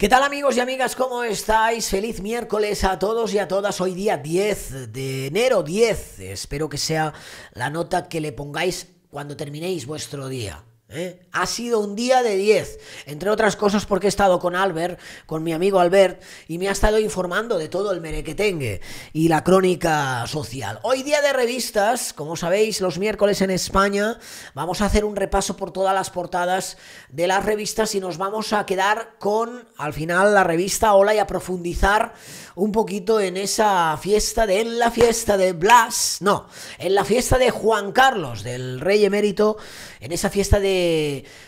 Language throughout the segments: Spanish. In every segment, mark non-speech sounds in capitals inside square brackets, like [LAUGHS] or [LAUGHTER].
¿Qué tal amigos y amigas? ¿Cómo estáis? Feliz miércoles a todos y a todas. Hoy día 10 de enero 10. Espero que sea la nota que le pongáis cuando terminéis vuestro día. ¿eh? Ha sido un día de 10, entre otras cosas porque he estado con Albert, con mi amigo Albert, y me ha estado informando de todo el merequetengue y la crónica social. Hoy día de revistas, como sabéis, los miércoles en España vamos a hacer un repaso por todas las portadas de las revistas y nos vamos a quedar con, al final, la revista Hola y a profundizar un poquito en esa fiesta de, en la fiesta de Blas, no, en la fiesta de Juan Carlos, del rey emérito, en esa fiesta de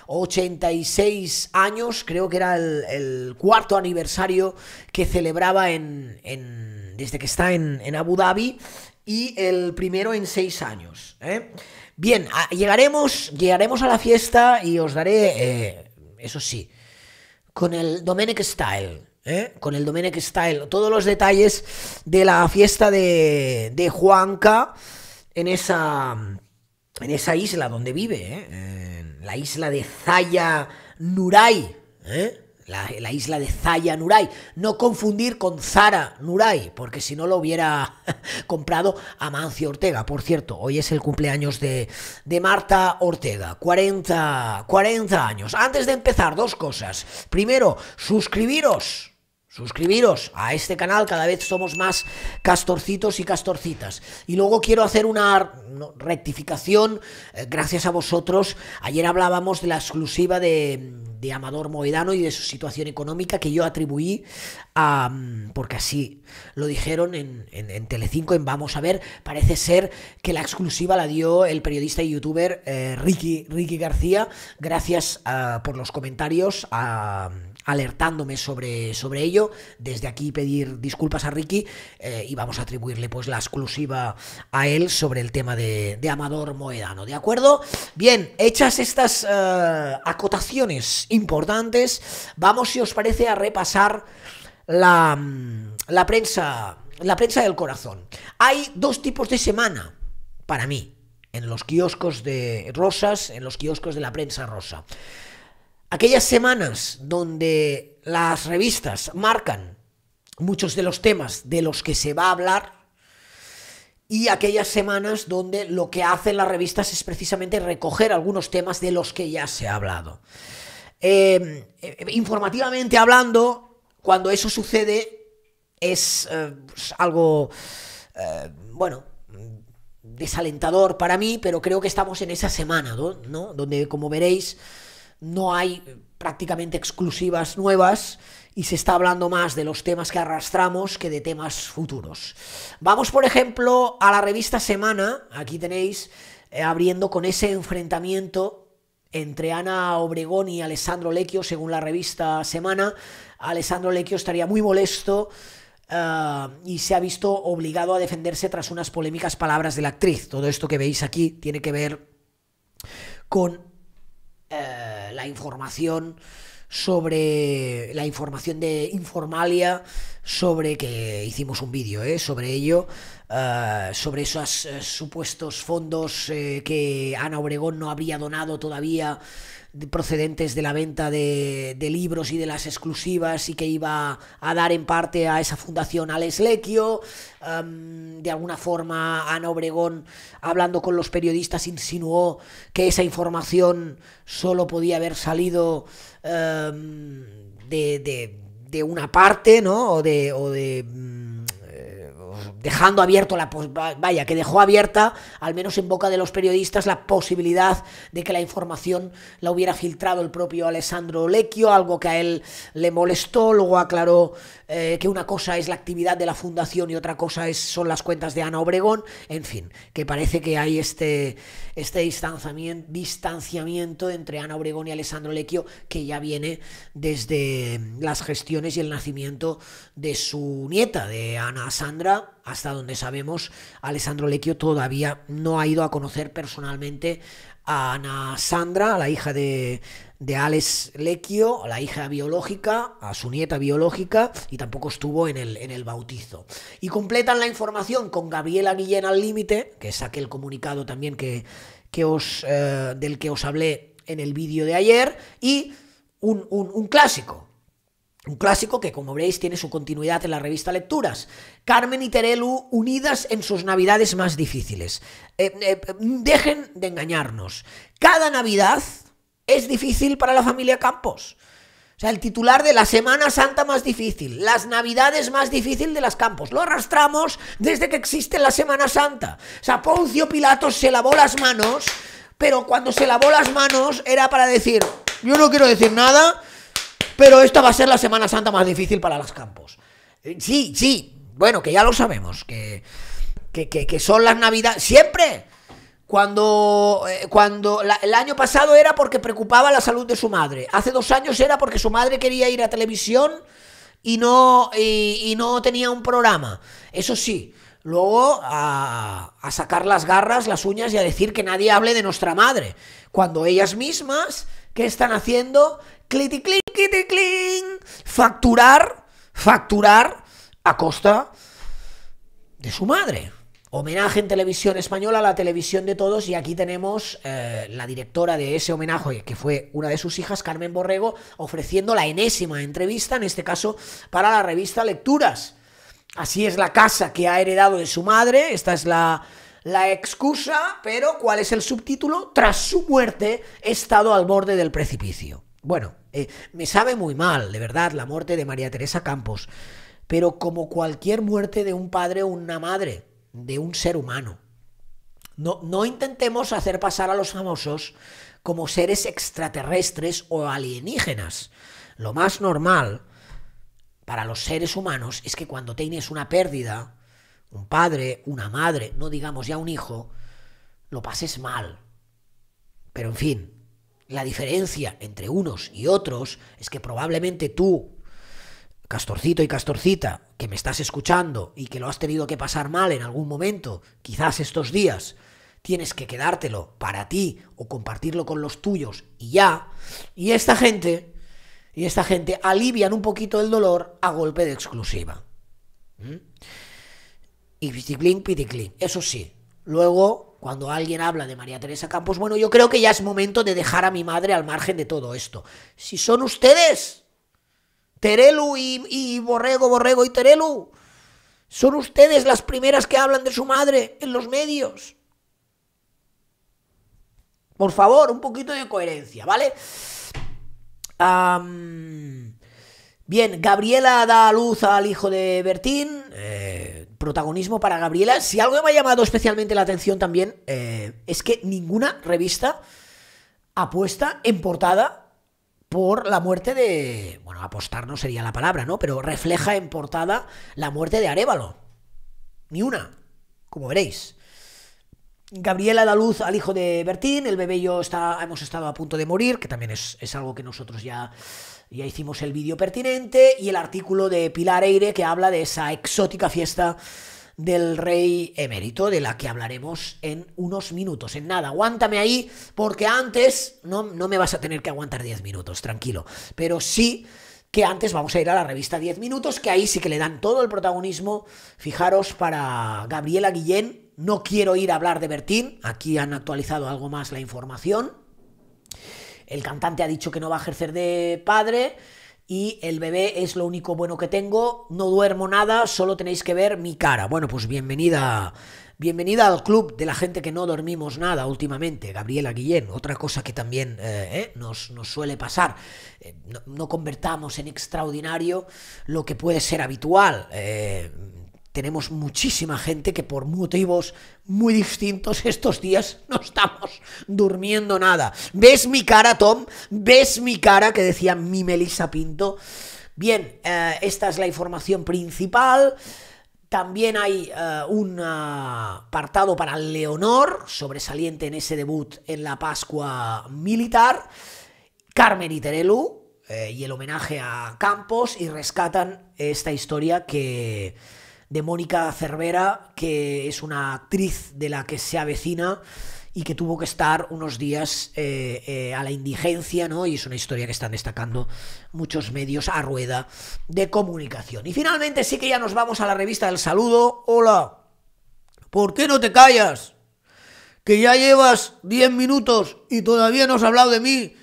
86 años, creo que era el, cuarto aniversario que celebraba en, desde que está en, Abu Dhabi y el primero en seis años. ¿eh? Bien, ah, llegaremos, llegaremos a la fiesta y os daré, eh, eso sí, con el Domenic Style. ¿eh? con el Dominic Style. Todos los detalles de la fiesta de, Juanca en esa, en esa isla donde vive. ¿eh? eh la isla de Zaya Nuray, ¿eh? La, isla de Zaya Nuray. No confundir con Zara Nuray, porque si no lo hubiera [LAUGHS] comprado Amancio Ortega. Por cierto, hoy es el cumpleaños de, de Marta Ortega. 40, 40 años. Antes de empezar, dos cosas. Primero, suscribiros Suscribiros a este canal, cada vez somos más castorcitos y castorcitas. Y luego quiero hacer una rectificación, eh, gracias a vosotros. Ayer hablábamos de la exclusiva de de Amador Moedano y de su situación económica que yo atribuí a, mm, porque así lo dijeron en, en, en Telecinco, en Vamos a ver, parece ser que la exclusiva la dio el periodista y youtuber eh, Ricky, Ricky García, gracias ah, por los comentarios ah, alertándome sobre, sobre ello. Desde aquí pedir disculpas a Ricky eh, y vamos a atribuirle pues la exclusiva a él sobre el tema de, Amador Moedano. ¿De acuerdo? Bien, hechas estas ah, acotaciones importantes. Vamos, si os parece, a repasar mm, la, prensa. La prensa del corazón. Hay dos tipos de semana para mí en los kioscos de rosas, en los kioscos de la prensa rosa. Aquellas semanas donde las revistas marcan muchos de los temas de los que se va a hablar y aquellas semanas donde lo que hacen las revistas es precisamente recoger algunos temas de los que ya se ha hablado. Em, eh, informativamente hablando, cuando eso sucede, es eh, pues, algo, eh, bueno, desalentador para mí, pero creo que estamos en esa semana, ¿no? Donde, como veréis, no hay prácticamente exclusivas nuevas y se está hablando más de los temas que arrastramos que de temas futuros. Vamos, por ejemplo, a la revista Semana, aquí tenéis, abriendo con ese enfrentamiento entre Ana Obregón y Alessandro Lecchio, según la revista Semana. Alessandro Lecchio estaría muy molesto eh, y se ha visto obligado a defenderse tras unas polémicas palabras de la actriz. Todo esto que veis aquí tiene que ver con eh, la información sobre la información de Informalia sobre, que hicimos un vídeo eh, sobre ello, eh, sobre esos eh, supuestos fondos que Ana Obregón no habría donado todavía procedentes de la venta de, libros y de las exclusivas y que iba a dar en parte a esa fundación Alex Lequio. de alguna forma, Ana Obregón, hablando con los periodistas, insinuó que esa información solo podía haber salido de de una parte, ¿no? O de, o de mm, eh, dejando abierto la vaya, que dejó abierta, al menos en boca de los periodistas, la posibilidad de que la información la hubiera filtrado el propio Alessandro Lecchio, algo que a él le molestó, luego aclaró eh, que una cosa es la actividad de la fundación y otra cosa es, son las cuentas de Ana Obregón, en fin, que parece que hay este, este distanciamiento, distanciamiento entre Ana Obregón y Alessandro Lecchio que ya viene desde las gestiones y el nacimiento de su nieta, de Ana Sandra, hasta donde sabemos, Alessandro Lecchio todavía no ha ido a conocer personalmente a Ana Sandra, la hija de, de Alex Lecchio, a la hija biológica, a su nieta biológica, y tampoco estuvo en el, en el bautizo. Y completan la información con Gabriela Guillén al límite, que es aquel comunicado también que, os, eh, del que os hablé en el vídeo de ayer, y un clásico, un clásico que, como veréis, tiene su continuidad en la revista Lecturas. Carmen y Terelu unidas en sus navidades más difíciles. Eh, eh, dejen de engañarnos. Cada Navidad es difícil para la familia Campos. O sea, el titular de la Semana Santa más difícil, las Navidades más difíciles de las Campos. Lo arrastramos desde que existe la Semana Santa. O sea, Poncio Pilatos se lavó las manos, pero cuando se lavó las manos era para decir, yo no quiero decir nada, pero esta va a ser la Semana Santa más difícil para las campos. Eh, sí, sí, bueno, que ya lo sabemos, que, son las navidades, siempre. Cuando, eh, cuando el año pasado era porque preocupaba la salud de su madre. Hace dos años era porque su madre quería ir a televisión y no, y, no tenía un programa. Eso sí, luego a, sacar las garras, las uñas y a decir que nadie hable de nuestra madre. Cuando ellas mismas, ¿qué están haciendo? y Facturar, facturar a costa de su madre. Homenaje en televisión española la televisión de todos y aquí tenemos eh, la directora de ese homenaje, que fue una de sus hijas, Carmen Borrego, ofreciendo la enésima entrevista, en este caso para la revista Lecturas. Así es la casa que ha heredado de su madre, esta es la, la excusa, pero ¿cuál es el subtítulo? Tras su muerte he estado al borde del precipicio. Bueno, eh, me sabe muy mal, de verdad, la muerte de María Teresa Campos, pero como cualquier muerte de un padre o una madre, de un ser humano. No, no intentemos hacer pasar a los famosos como seres extraterrestres o alienígenas. Lo más normal para los seres humanos es que cuando tienes una pérdida, un padre, una madre, no digamos ya un hijo, lo pases mal. Pero en fin, la diferencia entre unos y otros es que probablemente tú, Castorcito y Castorcita, que me estás escuchando y que lo has tenido que pasar mal en algún momento, quizás estos días, tienes que quedártelo para ti o compartirlo con los tuyos y ya. Y esta gente, y esta gente alivian un poquito el dolor a golpe de exclusiva. ¿Mm? Y piticlin, piticlin. Eso sí, luego cuando alguien habla de María Teresa Campos, bueno, yo creo que ya es momento de dejar a mi madre al margen de todo esto. Si son ustedes, Terelu y, Borrego, Borrego y Terelu, son ustedes las primeras que hablan de su madre en los medios. Por favor, un poquito de coherencia, ¿vale? bien, Gabriela da a luz al hijo de Bertín. Eh, protagonismo para Gabriela. Si algo me ha llamado especialmente la atención también eh, es que ninguna revista apuesta en portada por la muerte de... Bueno, apostar no sería la palabra, ¿no? Pero refleja en portada la muerte de Arevalo. Ni una, como veréis. Gabriela da luz al hijo de Bertín, el bebé y yo está, hemos estado a punto de morir, que también es algo que nosotros ya ya hicimos el vídeo pertinente y el artículo de Pilar Eire que habla de esa exótica fiesta del rey emérito, de la que hablaremos en unos minutos. En nada, aguántame ahí, porque antes no, no me vas a tener que aguantar 10 minutos, tranquilo. Pero sí que antes vamos a ir a la revista 10 minutos, que ahí sí que le dan todo el protagonismo. Fijaros, para Gabriela Guillén, no quiero ir a hablar de Bertín, aquí han actualizado algo más la información el cantante ha dicho que no va a ejercer de padre y el bebé es lo único bueno que tengo, no duermo nada, solo tenéis que ver mi cara. Bueno, pues bienvenida. Bienvenida al club de la gente que no dormimos nada últimamente, Gabriela Guillén, otra cosa que también eh, eh, nos, suele pasar. Eh, no, convertamos en extraordinario lo que puede ser habitual tenemos muchísima gente que por motivos muy distintos estos días [LAUGHS] no estamos durmiendo nada. ¿Ves mi cara, Tom? ¿Ves mi cara que decía mi Melissa Pinto? Bien, eh, esta es la información principal. También hay eh, un apartado para Leonor, sobresaliente en ese debut en la Pascua Militar. Carmen y Terelu, eh, y el homenaje a Campos, y rescatan esta historia que de Mónica Cervera, que es una actriz de la que se avecina y que tuvo que estar unos días eh, eh, a la indigencia, ¿no? Y es una historia que están destacando muchos medios a rueda de comunicación. Y finalmente sí que ya nos vamos a la revista del saludo. Hola, ¿por qué no te callas? Que ya llevas 10 minutos y todavía no has hablado de mí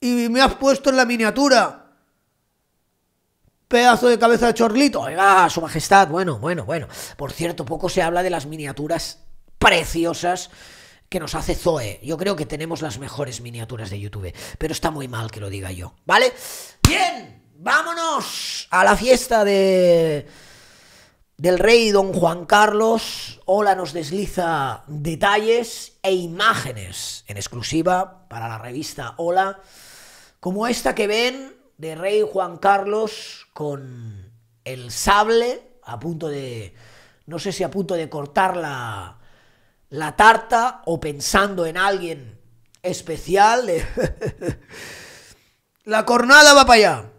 y me has puesto en la miniatura pedazo de cabeza de chorlito. Ahí su majestad. Bueno, bueno, bueno. Por cierto, poco se habla de las miniaturas preciosas que nos hace Zoe. Yo creo que tenemos las mejores miniaturas de YouTube, pero está muy mal que lo diga yo, ¿vale? Bien, vámonos a la fiesta de del rey don Juan Carlos. Hola nos desliza detalles e imágenes en exclusiva para la revista Hola, como esta que ven de Rey Juan Carlos con el sable, a punto de, no sé si a punto de cortar la, tarta o pensando en alguien especial. [LAUGHS] la cornada va para allá.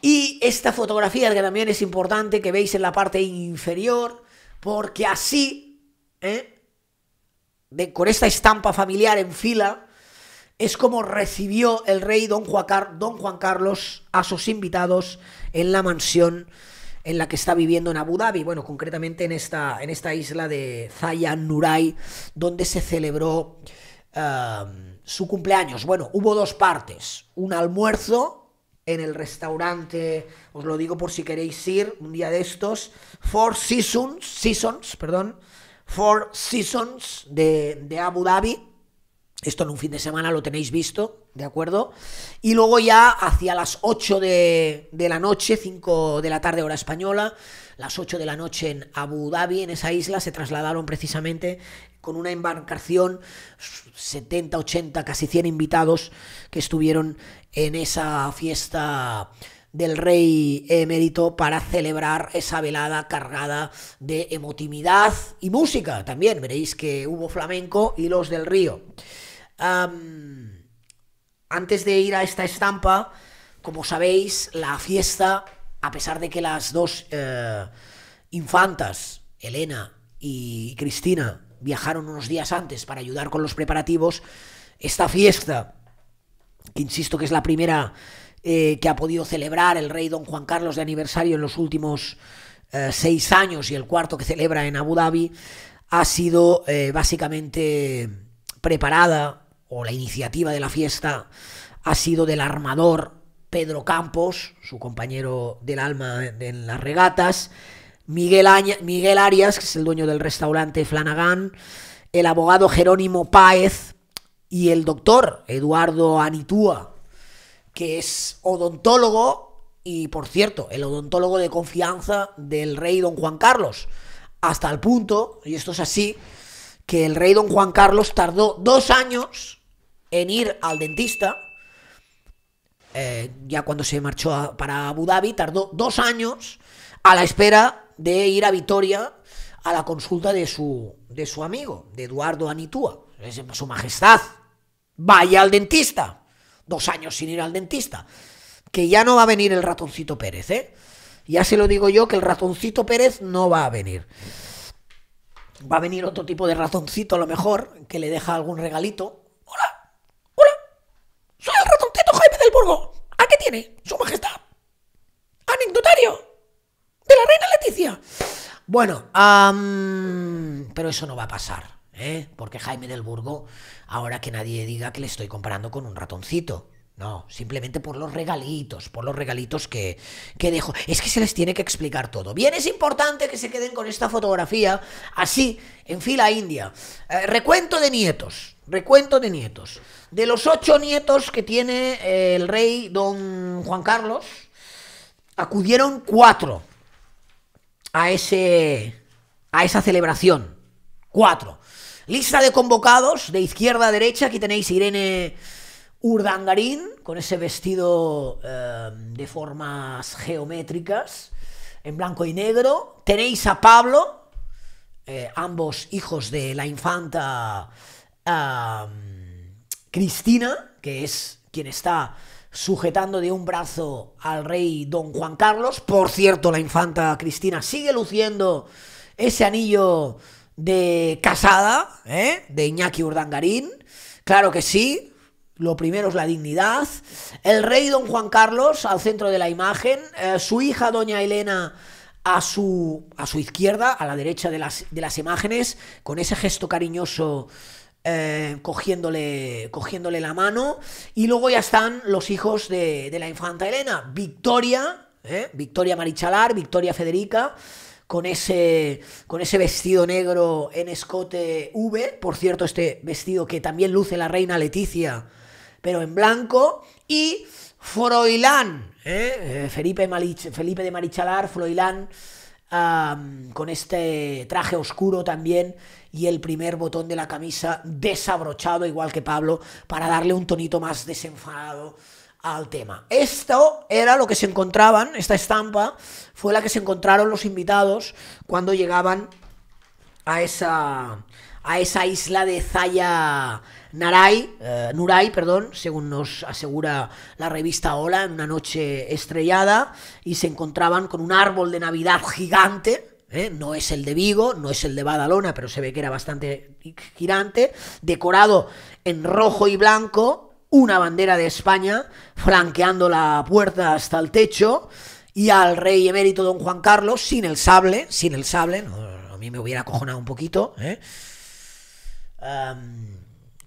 Y esta fotografía que también es importante que veis en la parte inferior, porque así, ¿eh? con esta estampa familiar en fila, es como recibió el rey don Juan, Carlos a sus invitados en la mansión en la que está viviendo en Abu Dhabi, bueno, concretamente en esta, en esta isla de Zayan Nuray, donde se celebró um, su cumpleaños. Bueno, hubo dos partes, un almuerzo en el restaurante, os lo digo por si queréis ir un día de estos, Four Seasons, Seasons, perdón, Four Seasons de, de Abu Dhabi, esto en un fin de semana lo tenéis visto, ¿de acuerdo? Y luego ya hacia las 8 de, la noche, 5 de la tarde hora española, las 8 de la noche en Abu Dhabi, en esa isla, se trasladaron precisamente con una embarcación 70, 80, casi 100 invitados que estuvieron en esa fiesta del rey emérito para celebrar esa velada cargada de emotividad y música. También veréis que hubo flamenco y los del río antes de ir a esta estampa, como sabéis, la fiesta, a pesar de que las dos eh, infantas, Elena y Cristina, viajaron unos días antes para ayudar con los preparativos, esta fiesta, que insisto que es la primera eh, que ha podido celebrar el rey don Juan Carlos de aniversario en los últimos eh, seis años y el cuarto que celebra en Abu Dhabi, ha sido básicamente preparada o la iniciativa de la fiesta ha sido del armador Pedro Campos, su compañero del alma en las regatas, Miguel, Miguel Arias, que es el dueño del restaurante Flanagan, el abogado Jerónimo Páez y el doctor Eduardo Anitúa, que es odontólogo y, por cierto, el odontólogo de confianza del rey don Juan Carlos. Hasta el punto, y esto es así, que el rey don Juan Carlos tardó dos años en ir al dentista. Eh, ya cuando se marchó para Abu Dhabi, tardó dos años a la espera de ir a Vitoria a la consulta de su, de su amigo, de Eduardo Anitúa. su majestad, vaya al dentista. Dos años sin ir al dentista. Que ya no va a venir el ratoncito Pérez, ¿eh? Ya se lo digo yo que el ratoncito Pérez no va a venir. Va a venir otro tipo de ratoncito a lo mejor, que le deja algún regalito, ¿A qué tiene, Su Majestad? Anecdotario de la reina Leticia. Bueno, pero eso no va a pasar, ¿eh? Porque Jaime del Burgo, ahora que nadie diga que le estoy comparando con un ratoncito. No, simplemente por los regalitos, por los regalitos que, que dejo. Es que se les tiene que explicar todo. Bien, es importante que se queden con esta fotografía así, en fila india. Eh, recuento de nietos, recuento de nietos. De los ocho nietos que tiene eh, el rey don Juan Carlos, acudieron cuatro a, ese, a esa celebración. Cuatro. Lista de convocados, de izquierda a derecha, aquí tenéis Irene... Urdangarín, con ese vestido eh, de formas geométricas, en blanco y negro. Tenéis a Pablo, eh, ambos hijos de la infanta eh, Cristina, que es quien está sujetando de un brazo al rey don Juan Carlos. Por cierto, la infanta Cristina sigue luciendo ese anillo de casada, de Iñaki Urdangarín. Claro que sí, lo primero es la dignidad. El rey don Juan Carlos al centro de la imagen. Eh, su hija doña Elena a su, a su izquierda, a la derecha de las, de las imágenes, con ese gesto cariñoso eh, cogiéndole, cogiéndole la mano. Y luego ya están los hijos de, la infanta Elena. Victoria, eh, Victoria Marichalar, Victoria Federica. Con ese, con ese vestido negro en escote V, por cierto, este vestido que también luce la reina Leticia pero en blanco, y Froilán, ¿eh? Eh, Felipe, de Marichalar, Froilán, con este traje oscuro también, y el primer botón de la camisa desabrochado, igual que Pablo, para darle un tonito más desenfadado al tema. Esto era lo que se encontraban, esta estampa fue la que se encontraron los invitados cuando llegaban a esa a esa isla de Zaya Naray, eh, Nuray, perdón, según nos asegura la revista Hola, en una noche estrellada, y se encontraban con un árbol de Navidad gigante, ¿eh? no es el de Vigo, no es el de Badalona, pero se ve que era bastante girante, decorado en rojo y blanco, una bandera de España, franqueando la puerta hasta el techo, y al rey emérito don Juan Carlos sin el sable, sin el sable, a mí me hubiera cojonado un poquito, ¿eh?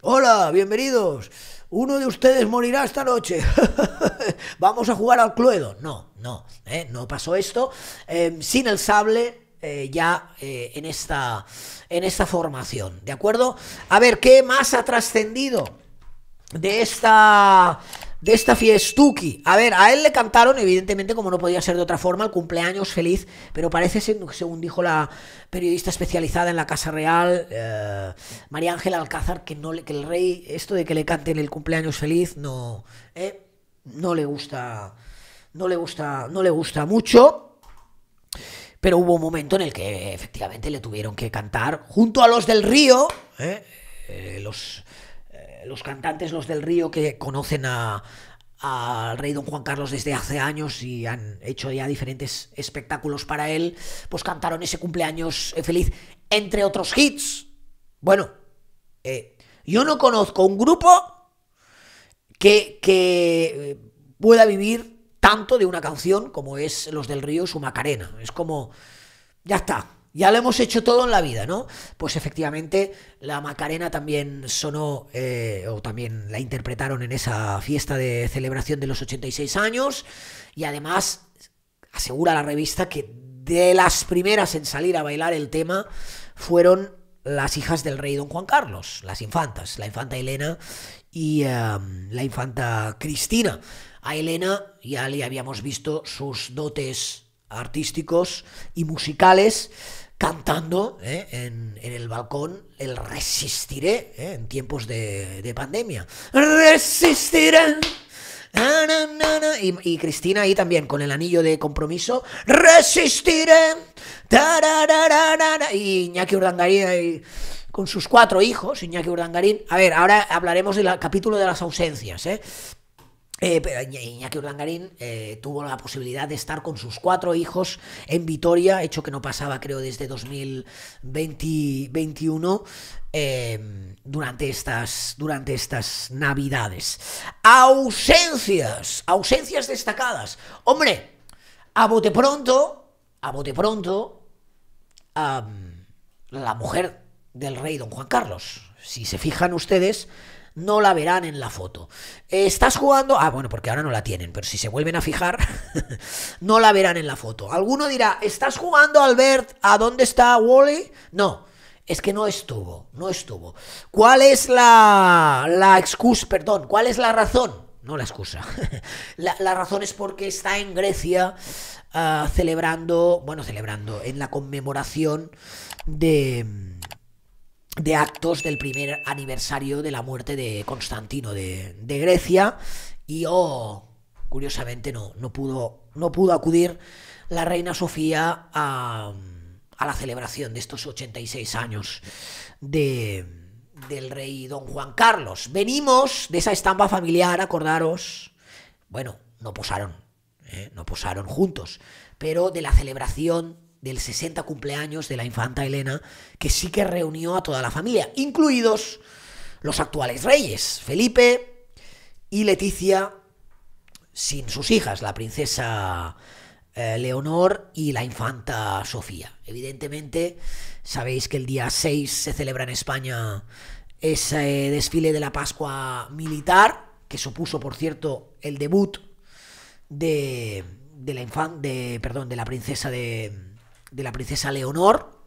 Hola, bienvenidos. Uno de ustedes morirá esta noche. [LAUGHS] Vamos a jugar al Cluedo. No, no, eh, no pasó esto. Em, sin el sable, eh, ya eh, en, esta, en esta formación. ¿De acuerdo? A ver, ¿qué más ha trascendido de esta de esta fiestuki. A ver, a él le cantaron, evidentemente, como no podía ser de otra forma, el cumpleaños feliz, pero parece, según dijo la periodista especializada en la Casa Real, eh, María Ángela Alcázar, que, no le, que el rey, esto de que le canten el cumpleaños feliz, no, eh, no le gusta, no le gusta, no le gusta mucho. Pero hubo un momento en el que efectivamente le tuvieron que cantar junto a los del río, eh, eh los los cantantes, los del río, que conocen a, al rey don Juan Carlos desde hace años y han hecho ya diferentes espectáculos para él, pues cantaron ese cumpleaños eh, feliz, entre otros hits. Bueno, eh, yo no conozco un grupo que, que eh, pueda vivir tanto de una canción como es Los del Río su Macarena. Es como, ya está, ya lo hemos hecho todo en la vida, ¿no? Pues efectivamente la Macarena también sonó eh, o también la interpretaron en esa fiesta de celebración de los 86 años y además asegura la revista que de las primeras en salir a bailar el tema fueron las hijas del rey don Juan Carlos, las infantas, la infanta Elena y em, la infanta Cristina. A Elena ya le habíamos visto sus dotes artísticos y musicales cantando ¿eh? en, el balcón el resistiré ¿eh? en tiempos de, pandemia. Resistiré. y, Cristina ahí también con el anillo de compromiso. Resistiré. Y Iñaki Urdangarín con sus cuatro hijos. Iñaki Urdangarín. A ver, ahora hablaremos del capítulo de las ausencias. ¿eh? Eh, pero Iñaki Urdangarín eh, tuvo la posibilidad de estar con sus cuatro hijos en Vitoria, hecho que no pasaba creo desde 2021, em, durante, estas, durante estas navidades. Ausencias, ausencias destacadas. Hombre, a bote pronto, a bote pronto, la mujer del rey don Juan Carlos. Si se fijan ustedes, no la verán en la foto. Estás jugando, ah, bueno, porque ahora no la tienen, pero si se vuelven a fijar, [LAUGHS] no la verán en la foto. Alguno dirá, ¿estás jugando, Albert? ¿A dónde está Wally? No, es que no estuvo, no estuvo. ¿Cuál es la, la excusa, perdón, cuál es la razón? No la excusa. [LAUGHS] la, razón es porque está en Grecia ah, celebrando, bueno, celebrando, en la conmemoración de de actos del primer aniversario de la muerte de Constantino de, Grecia y oh, curiosamente no, no, pudo, no pudo acudir la reina Sofía a, la celebración de estos 86 años del rey don Juan Carlos. Venimos de esa estampa familiar, acordaros, bueno, no posaron, ¿eh? no posaron juntos, pero de la celebración del 60 cumpleaños de la infanta Elena, que sí que reunió a toda la familia, incluidos los actuales reyes, Felipe y Leticia, sin sus hijas, la princesa eh, Leonor y la infanta Sofía. Evidentemente, sabéis que el día 6 se celebra en España ese desfile de la Pascua militar, que supuso, por cierto, el debut de, la infan, de, perdón, de la princesa de, de la princesa Leonor,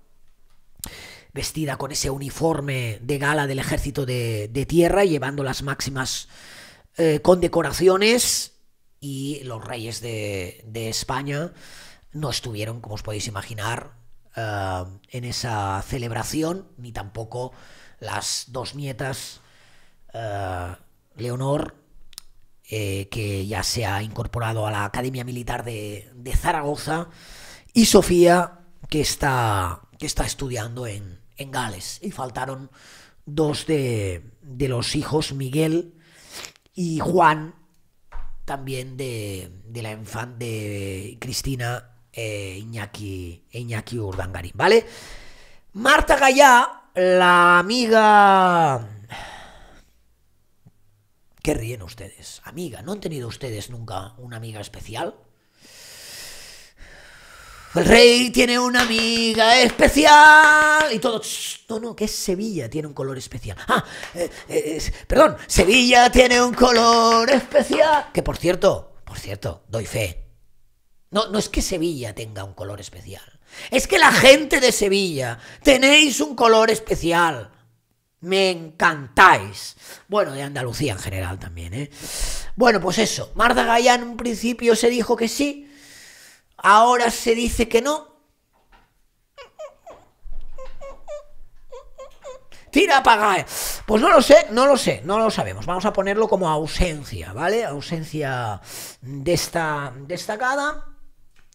vestida con ese uniforme de gala del ejército de, tierra, llevando las máximas eh, condecoraciones y los reyes de, España no estuvieron, como os podéis imaginar, eh, en esa celebración, ni tampoco las dos nietas, eh, Leonor, que ya se ha incorporado a la Academia Militar de, de Zaragoza, y Sofía, que está, que está estudiando en, Gales. Y faltaron dos de, los hijos, Miguel y Juan, también de, la infancia de Cristina e Iñaki, e Iñaki Urdangarín, ¿vale? Marta Gallá, la amiga... ¿Qué ríen ustedes? Amiga, ¿no han tenido ustedes nunca una amiga especial? El rey tiene una amiga especial. Y todo. No, no, que es Sevilla tiene un color especial. Ah, eh, eh, perdón, Sevilla tiene un color especial. Que por cierto, por cierto, doy fe. No, no es que Sevilla tenga un color especial. Es que la gente de Sevilla tenéis un color especial. Me encantáis. Bueno, de Andalucía en general también, ¿eh? Bueno, pues eso. Marta en un principio se dijo que sí ahora se dice que no. Tira, apaga! Pues no lo sé, no lo sé, no lo sabemos. Vamos a ponerlo como ausencia, ¿vale? Ausencia de esta destacada.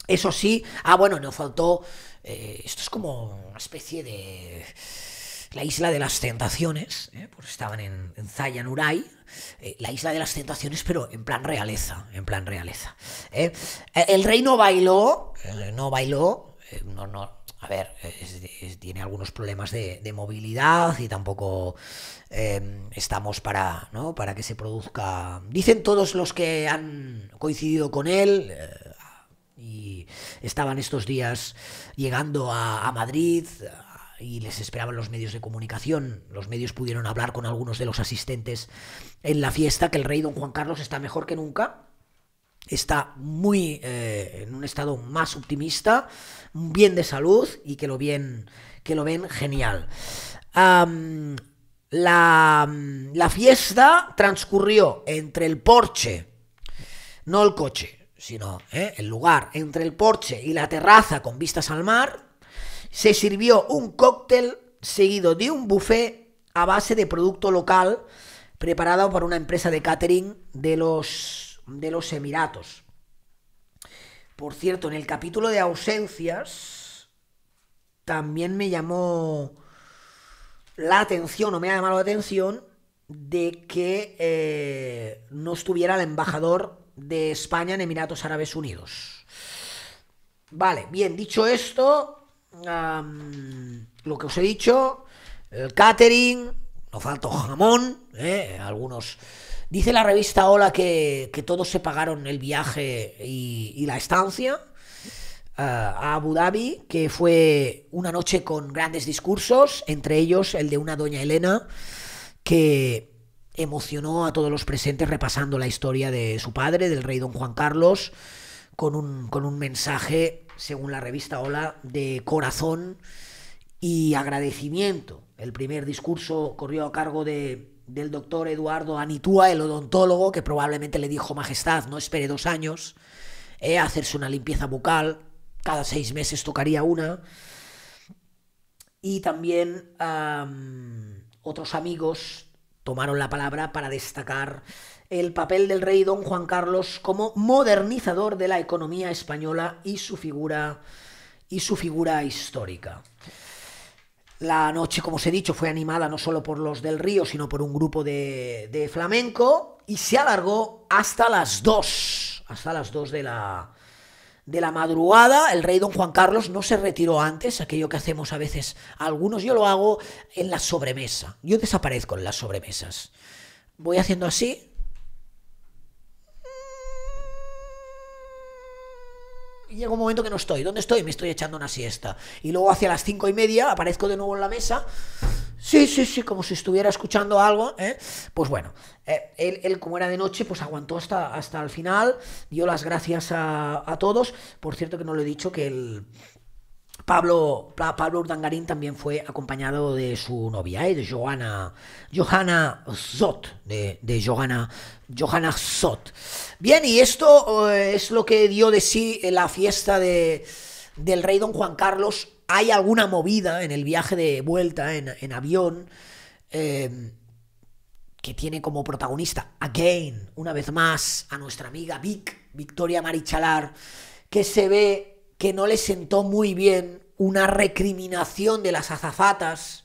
Eso sí. Ah, bueno, nos faltó. Eh, esto es como una especie de la isla de las tentaciones, eh, pues estaban en, Zayanuray... Eh, la isla de las tentaciones, pero en plan realeza, en plan realeza. Eh. El rey no bailó, no bailó, no, no, a ver, tiene algunos problemas de, movilidad y tampoco em, estamos para, para que se produzca. Dicen todos los que han coincidido con él y estaban estos días llegando a Madrid, y les esperaban los medios de comunicación. Los medios pudieron hablar con algunos de los asistentes en la fiesta, que el rey don Juan Carlos está mejor que nunca, está muy eh, en un estado más optimista, bien de salud y que lo, bien, que lo ven genial. la, fiesta transcurrió entre el porche, no el coche, sino eh, el lugar, entre el porche y la terraza con vistas al mar, se sirvió un cóctel seguido de un buffet a base de producto local preparado por una empresa de catering de los, de los Emiratos. Por cierto, en el capítulo de ausencias también me llamó la atención, o me ha llamado la atención, de que eh, no estuviera el embajador de España en Emiratos Árabes Unidos. Vale, bien, dicho esto, lo que os he dicho, el catering, no falta jamón, ¿eh? algunos... Dice la revista Hola que, todos se pagaron el viaje y, la estancia eh, a Abu Dhabi, que fue una noche con grandes discursos, entre ellos el de una doña Elena, que emocionó a todos los presentes repasando la historia de su padre, del rey don Juan Carlos, con un, con un mensaje según la revista Hola, de corazón y agradecimiento. El primer discurso corrió a cargo del doctor Eduardo Anitúa, el odontólogo, que probablemente le dijo, Majestad, no espere dos años, eh, hacerse una limpieza bucal, cada seis meses tocaría una. Y también otros amigos tomaron la palabra para destacar el papel del rey don Juan Carlos como modernizador de la economía española y su figura, y su figura histórica. La noche, como os he dicho, fue animada no solo por los del río, sino por un grupo de, flamenco y se alargó hasta las 2, hasta las 2 de la, de la madrugada, el rey don Juan Carlos no se retiró antes, aquello que hacemos a veces algunos, yo lo hago en la sobremesa, yo desaparezco en las sobremesas. Voy haciendo así, llega un momento que no estoy. ¿Dónde estoy? Me estoy echando una siesta. Y luego hacia las cinco y media aparezco de nuevo en la mesa. Sí, sí, sí, como si estuviera escuchando algo. ¿eh? Pues bueno, eh, él, como era de noche, pues aguantó hasta, hasta el final. Dio las gracias a, a todos. Por cierto que no le he dicho que el Pablo, Pablo Urdangarín también fue acompañado de su novia, eh, de Johanna, Johanna Zot, de, Johanna, Bien, y esto eh, es lo que dio de sí la fiesta del rey don Juan Carlos. Hay alguna movida en el viaje de vuelta en, avión eh, que tiene como protagonista, again, una vez más, a nuestra amiga Vic, Victoria Marichalar, que se ve que no le sentó muy bien una recriminación de las azafatas,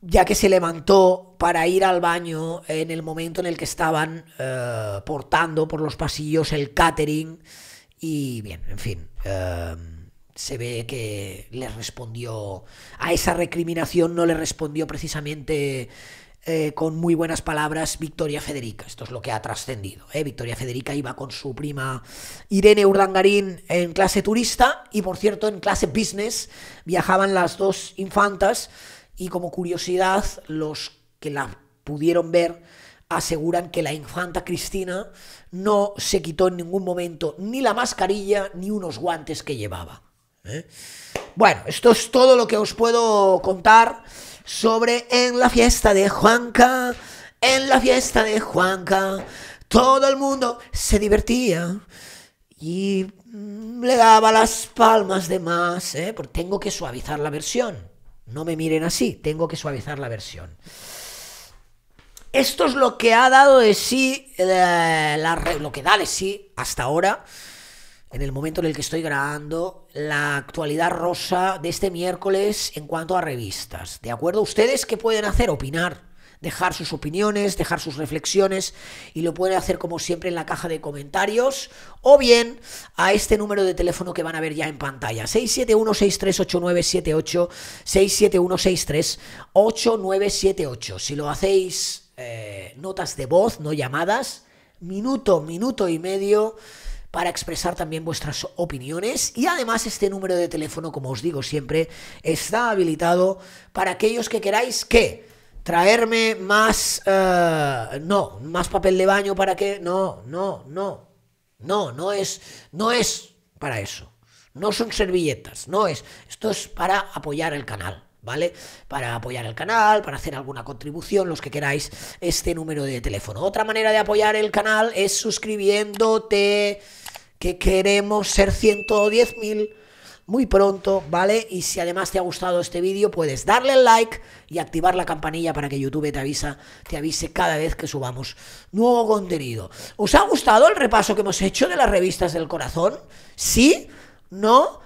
ya que se levantó para ir al baño en el momento en el que estaban eh, portando por los pasillos el catering. Y bien, en fin, eh, se ve que le respondió a esa recriminación, no le respondió precisamente eh, con muy buenas palabras Victoria Federica. Esto es lo que ha trascendido. ¿eh? Victoria Federica iba con su prima Irene Urdangarín en clase turista y, por cierto, en clase business viajaban las dos infantas y, como curiosidad, los que la pudieron ver aseguran que la infanta Cristina no se quitó en ningún momento ni la mascarilla ni unos guantes que llevaba. ¿eh? Bueno, esto es todo lo que os puedo contar sobre en la fiesta de Juanca, en la fiesta de Juanca, todo el mundo se divertía y mm, le daba las palmas de más, ¿eh? porque tengo que suavizar la versión. No me miren así, tengo que suavizar la versión. Esto es lo que ha dado de sí, eh, lo que da de sí hasta ahora en el momento en el que estoy grabando, la actualidad rosa de este miércoles en cuanto a revistas. ¿De acuerdo? ¿Ustedes qué pueden hacer? Opinar dejar sus opiniones, dejar sus reflexiones y lo pueden hacer como siempre en la caja de comentarios o bien a este número de teléfono que van a ver ya en pantalla, 671-638978, 671-638978. Si lo hacéis eh, notas de voz, no llamadas, minuto, minuto y medio para expresar también vuestras opiniones. Y además este número de teléfono, como os digo siempre, está habilitado para aquellos que queráis que traerme más... Eh, no, más papel de baño para que... No, no, no. No, no es, no es para eso. No son servilletas, no es. Esto es para apoyar el canal. ¿vale? Para apoyar el canal, para hacer alguna contribución, los que queráis, este número de teléfono. Otra manera de apoyar el canal es suscribiéndote, que queremos ser 110.000 muy pronto, ¿vale? Y si además te ha gustado este vídeo, puedes darle al like y activar la campanilla para que YouTube te avisa, te avise cada vez que subamos nuevo contenido. ¿Os ha gustado el repaso que hemos hecho de las revistas del corazón? ¿Sí? ¿No?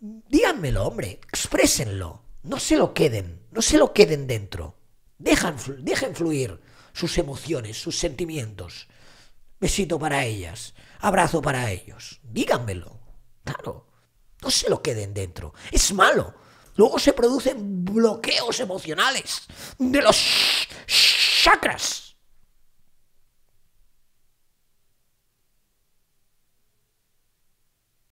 Díganmelo, hombre, exprésenlo no se lo queden, no se lo queden dentro. Dejan, dejen fluir sus emociones, sus sentimientos. Besito para ellas, abrazo para ellos. Díganmelo. Claro, no se lo queden dentro. Es malo. Luego se producen bloqueos emocionales de los chakras.